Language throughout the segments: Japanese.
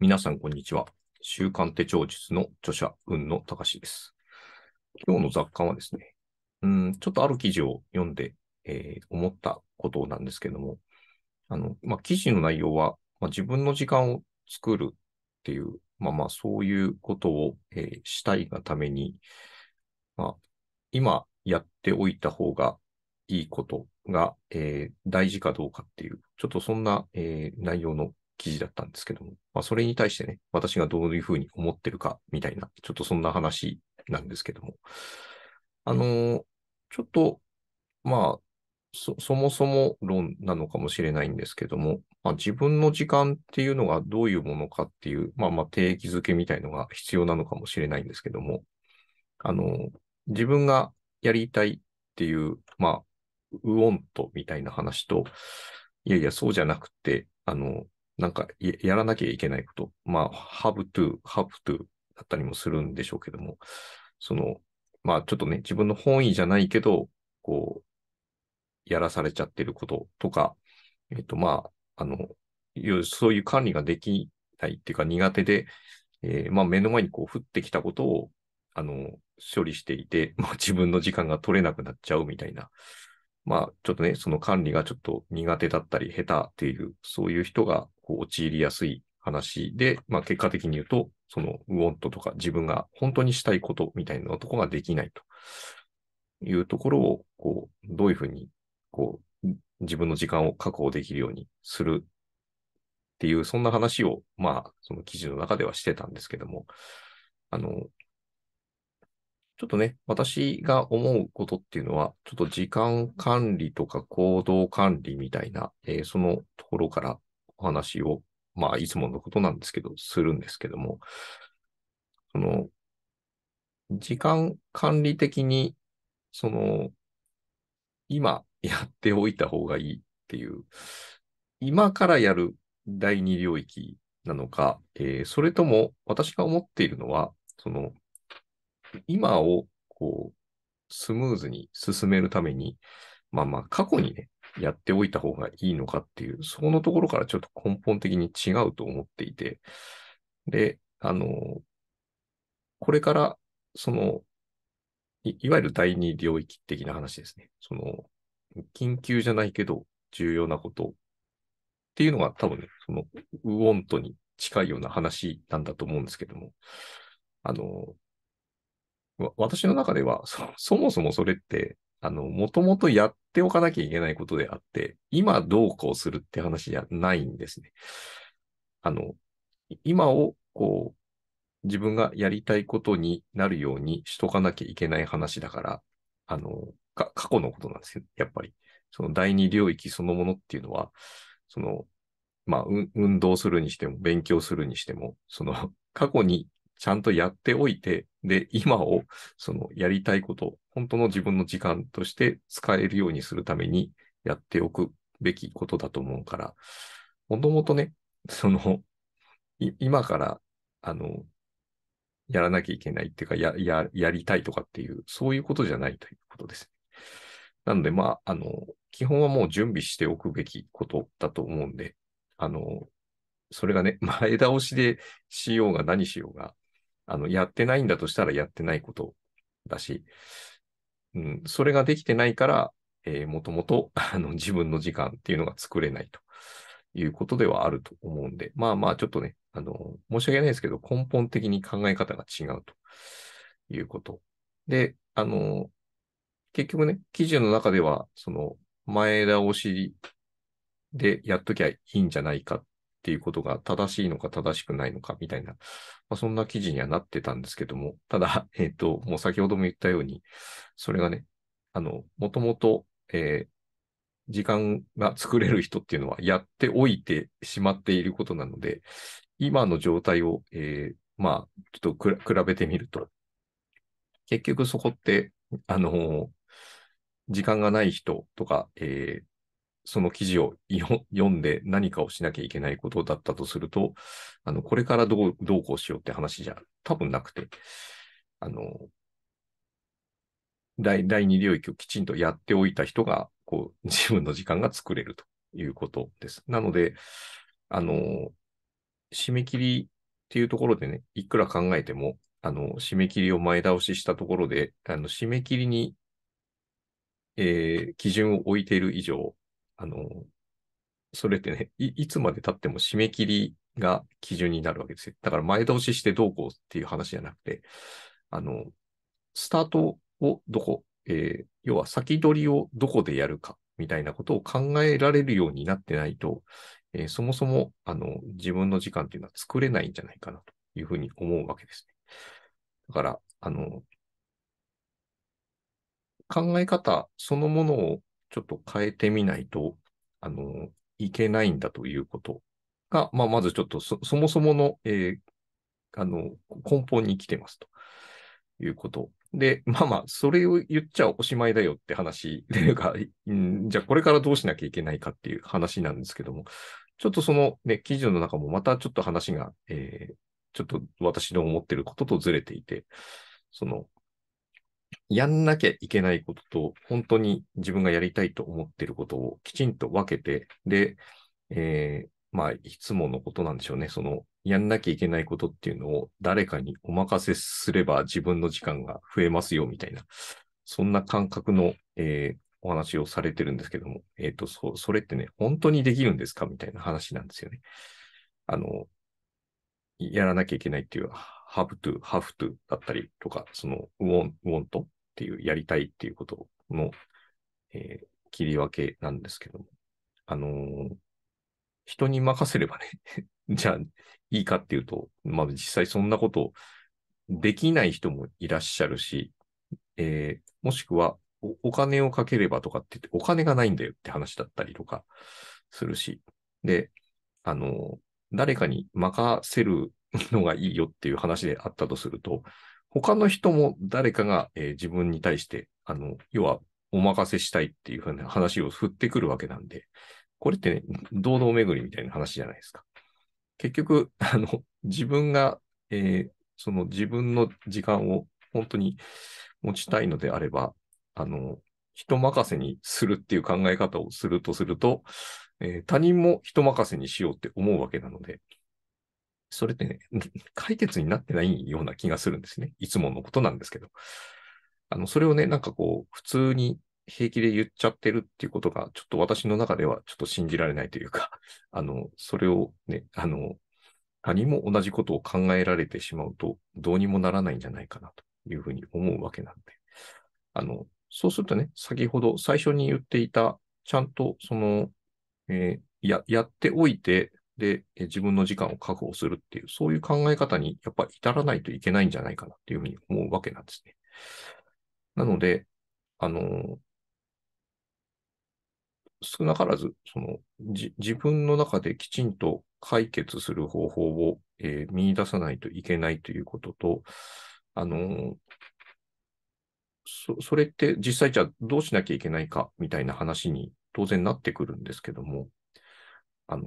皆さん、こんにちは。週刊手帳術の著者、雲野隆です。今日の雑感はですね、うんちょっとある記事を読んで、えー、思ったことなんですけども、あのまあ、記事の内容は、まあ、自分の時間を作るっていう、まあ、まあそういうことを、えー、したいがために、まあ、今やっておいた方がいいことが、えー、大事かどうかっていう、ちょっとそんな、えー、内容の記事だったんですけども、まあ、それに対してね、私がどういうふうに思ってるかみたいな、ちょっとそんな話なんですけども、あのー、ちょっと、まあ、そ、そもそも論なのかもしれないんですけども、まあ、自分の時間っていうのがどういうものかっていう、まあまあ定義づけみたいのが必要なのかもしれないんですけども、あの自分がやりたいっていう、まあ、ウォントみたいな話と、いやいや、そうじゃなくて、あの、なんかやらなきゃいけないこと、まあ、have to, have to だったりもするんでしょうけども、その、まあちょっとね、自分の本意じゃないけど、こう、やらされちゃってることとか、えっ、と、まあ、あの、そういう管理ができないっていうか苦手で、えー、まあ目の前にこう降ってきたことを、あの、処理していて、まあ自分の時間が取れなくなっちゃうみたいな、まあ、ちょっとね、その管理がちょっと苦手だったり、下手っていう、そういう人がこう陥りやすい話で、まあ、結果的に言うと、そのウォントとか自分が本当にしたいことみたいなとこができないというところを、こう、どういうふうに、こう、自分の時間を確保できるようにするっていう、そんな話を、まあ、その記事の中ではしてたんですけども、あの、ちょっとね、私が思うことっていうのは、ちょっと時間管理とか行動管理みたいな、えー、そのところからお話を、まあ、いつものことなんですけど、するんですけども、その、時間管理的に、その、今やっておいた方がいいっていう、今からやる第二領域なのか、えー、それとも私が思っているのは、その、今をこうスムーズに進めるために、まあまあ過去にね、やっておいた方がいいのかっていう、そこのところからちょっと根本的に違うと思っていて、で、あの、これから、そのい、いわゆる第二領域的な話ですね。その、緊急じゃないけど重要なことっていうのが多分ね、その、ウォントに近いような話なんだと思うんですけども、あの、私の中ではそ、そもそもそれって、あの、もともとやっておかなきゃいけないことであって、今どうこうするって話じゃないんですね。あの、今を、こう、自分がやりたいことになるようにしとかなきゃいけない話だから、あの、過去のことなんですよ、やっぱり。その第二領域そのものっていうのは、その、まあ、運動するにしても、勉強するにしても、その、過去にちゃんとやっておいて、で、今を、その、やりたいこと、本当の自分の時間として使えるようにするためにやっておくべきことだと思うから、もともとね、その、今から、あの、やらなきゃいけないっていうか、や、や、やりたいとかっていう、そういうことじゃないということですなので、まあ、あの、基本はもう準備しておくべきことだと思うんで、あの、それがね、前倒しでしようが何しようが、あの、やってないんだとしたらやってないことだし、うん、それができてないから、えー、もともと、あの、自分の時間っていうのが作れないということではあると思うんで、まあまあ、ちょっとね、あの、申し訳ないですけど、根本的に考え方が違うということ。で、あの、結局ね、記事の中では、その、前倒しでやっときゃいいんじゃないかっっていうことが正しいのか正しくないのかみたいな、まあ、そんな記事にはなってたんですけども、ただ、えっ、ー、と、もう先ほども言ったように、それがね、あの、もともと、えー、時間が作れる人っていうのはやっておいてしまっていることなので、今の状態を、えー、まあ、ちょっと比べてみると、結局そこって、あのー、時間がない人とか、えー、その記事を読んで何かをしなきゃいけないことだったとすると、あの、これからどう、どうこうしようって話じゃ多分なくて、あの、第二2領域をきちんとやっておいた人が、こう、自分の時間が作れるということです。なので、あの、締め切りっていうところでね、いくら考えても、あの、締め切りを前倒ししたところで、あの、締め切りに、えー、基準を置いている以上、あの、それってねい、いつまで経っても締め切りが基準になるわけですよ。だから前倒ししてどうこうっていう話じゃなくて、あの、スタートをどこ、えー、要は先取りをどこでやるかみたいなことを考えられるようになってないと、えー、そもそもあの自分の時間っていうのは作れないんじゃないかなというふうに思うわけですね。だから、あの、考え方そのものをちょっと変えてみないと、あの、いけないんだということが、まあ、まずちょっとそもそもの、えー、あの、根本に来てますということ。で、まあまあ、それを言っちゃおしまいだよって話というか、んじゃあこれからどうしなきゃいけないかっていう話なんですけども、ちょっとその、ね、記事の中もまたちょっと話が、えー、ちょっと私の思ってることとずれていて、その、やんなきゃいけないことと、本当に自分がやりたいと思っていることをきちんと分けて、で、えー、まあ、いつものことなんでしょうね。その、やんなきゃいけないことっていうのを誰かにお任せすれば自分の時間が増えますよ、みたいな、そんな感覚の、えー、お話をされてるんですけども、えっ、ー、と、そ、それってね、本当にできるんですかみたいな話なんですよね。あの、やらなきゃいけないっていう、have to, have to だったりとか、その、want, want っていう、やりたいっていうことの、えー、切り分けなんですけども、あのー、人に任せればね じゃあいいかっていうと、まあ実際そんなことできない人もいらっしゃるし、えー、もしくはお金をかければとかって言って、お金がないんだよって話だったりとかするし、で、あのー、誰かに任せるのがいいよっていう話であったとすると、他の人も誰かが、えー、自分に対して、あの、要はお任せしたいっていうふうな話を振ってくるわけなんで、これってね、堂々巡りみたいな話じゃないですか。結局、あの、自分が、えー、その自分の時間を本当に持ちたいのであれば、あの、人任せにするっていう考え方をするとすると、えー、他人も人任せにしようって思うわけなので、それってね、解決になってないような気がするんですね。いつものことなんですけど。あの、それをね、なんかこう、普通に平気で言っちゃってるっていうことが、ちょっと私の中ではちょっと信じられないというか、あの、それをね、あの、何も同じことを考えられてしまうと、どうにもならないんじゃないかなというふうに思うわけなんで。あの、そうするとね、先ほど最初に言っていた、ちゃんとその、えー、や、やっておいて、で、え自分の時間を確保するっていう、そういう考え方にやっぱ至らないといけないんじゃないかなっていうふうに思うわけなんですね。なので、あの、少なからず、その、自分の中できちんと解決する方法を、えー、見出さないといけないということと、あのそ、それって実際じゃあどうしなきゃいけないかみたいな話に当然なってくるんですけども、あの、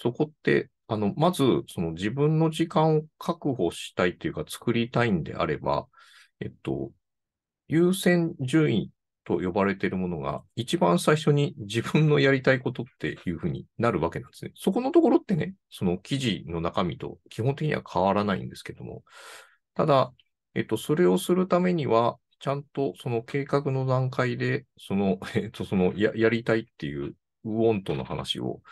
そこって、あの、まず、その自分の時間を確保したいというか、作りたいんであれば、えっと、優先順位と呼ばれているものが、一番最初に自分のやりたいことっていうふうになるわけなんですね。そこのところってね、その記事の中身と基本的には変わらないんですけども、ただ、えっと、それをするためには、ちゃんとその計画の段階で、その、えっと、そのや、やりたいっていうウォントの話を、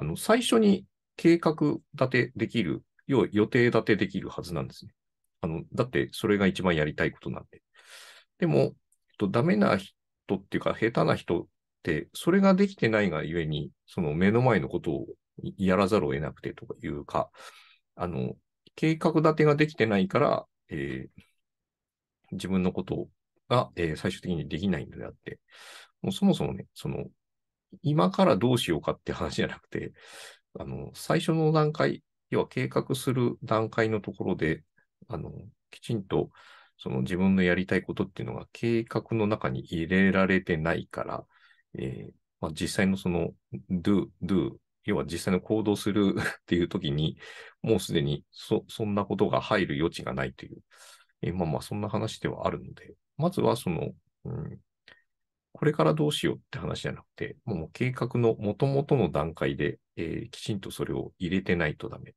あの、最初に計画立てできる、要は予定立てできるはずなんですね。あの、だってそれが一番やりたいことなんで。でも、えっと、ダメな人っていうか、下手な人って、それができてないがゆえに、その目の前のことをやらざるを得なくてとかいうか、あの、計画立てができてないから、えー、自分のことが、えー、最終的にできないのであって、もうそもそもね、その今からどうしようかって話じゃなくて、あの、最初の段階、要は計画する段階のところで、あの、きちんと、その自分のやりたいことっていうのが計画の中に入れられてないから、えー、まあ、実際のその do, do 要は実際の行動する っていう時に、もうすでにそ、そんなことが入る余地がないという、えー、まあまあそんな話ではあるので、まずはその、うん、これからどうしようって話じゃなくて、もう計画の元々の段階で、えー、きちんとそれを入れてないとダメ。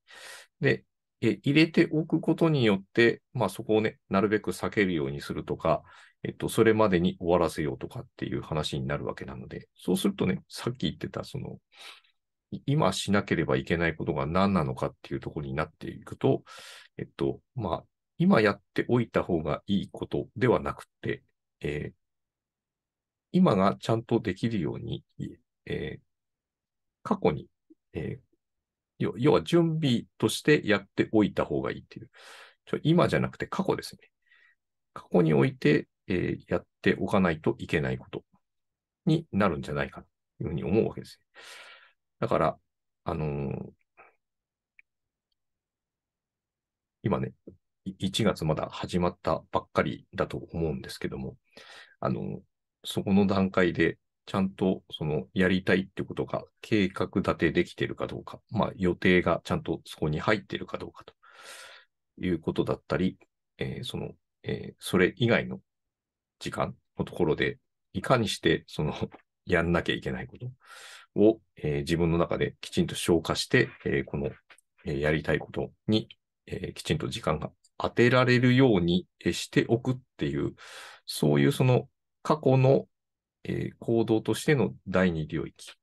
で、え入れておくことによって、まあそこをね、なるべく避けるようにするとか、えっと、それまでに終わらせようとかっていう話になるわけなので、そうするとね、さっき言ってた、その、今しなければいけないことが何なのかっていうところになっていくと、えっと、まあ、今やっておいた方がいいことではなくて、えー、今がちゃんとできるように、えー、過去に、えー、要は準備としてやっておいた方がいいっていう。ちょ今じゃなくて過去ですね。過去において、えー、やっておかないといけないことになるんじゃないかというふうに思うわけです。だから、あのー、今ね、1月まだ始まったばっかりだと思うんですけども、あのー、そこの段階で、ちゃんとそのやりたいってことが計画立てできてるかどうか、まあ、予定がちゃんとそこに入ってるかどうかということだったり、えー、その、えー、それ以外の時間のところで、いかにしてそのやんなきゃいけないことを、えー、自分の中できちんと消化して、えこの、えやりたいことに、えきちんと時間が当てられるようにしておくっていう、そういうその過去の、えー、行動としての第二領域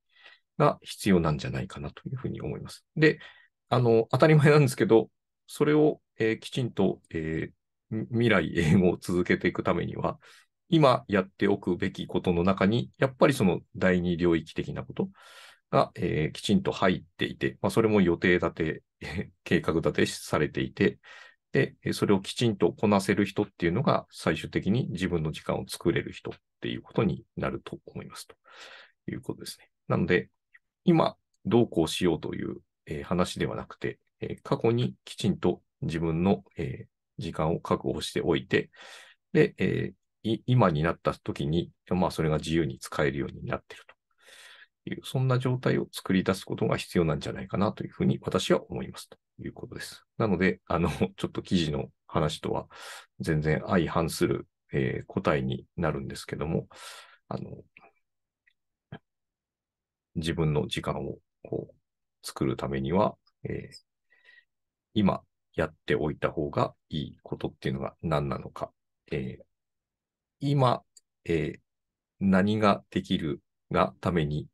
が必要なんじゃないかなというふうに思います。で、あの、当たり前なんですけど、それを、えー、きちんと、えー、未来英語を続けていくためには、今やっておくべきことの中に、やっぱりその第二領域的なことが、えー、きちんと入っていて、まあ、それも予定立て、計画立てされていて、で、それをきちんとこなせる人っていうのが、最終的に自分の時間を作れる人っていうことになると思います。ということですね。なので、今、どうこうしようという、え話ではなくて、え過去にきちんと自分の、え時間を確保しておいて、で、え今になった時に、まあ、それが自由に使えるようになっているという、そんな状態を作り出すことが必要なんじゃないかなというふうに私は思いますと。いうことです。なので、あの、ちょっと記事の話とは全然相反する、えー、答えになるんですけども、あの、自分の時間をこう作るためには、えー、今やっておいた方がいいことっていうのが何なのか、えー、今、えー、何ができるがために、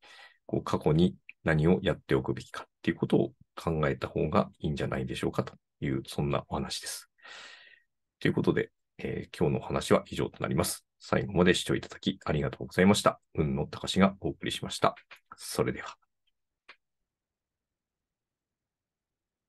こう過去に何をやっておくべきかっていうことを考えた方がいいんじゃないでしょうかという、そんなお話です。ということで、えー、今日のお話は以上となります。最後まで視聴いただきありがとうございました。運の高しがお送りしました。それでは。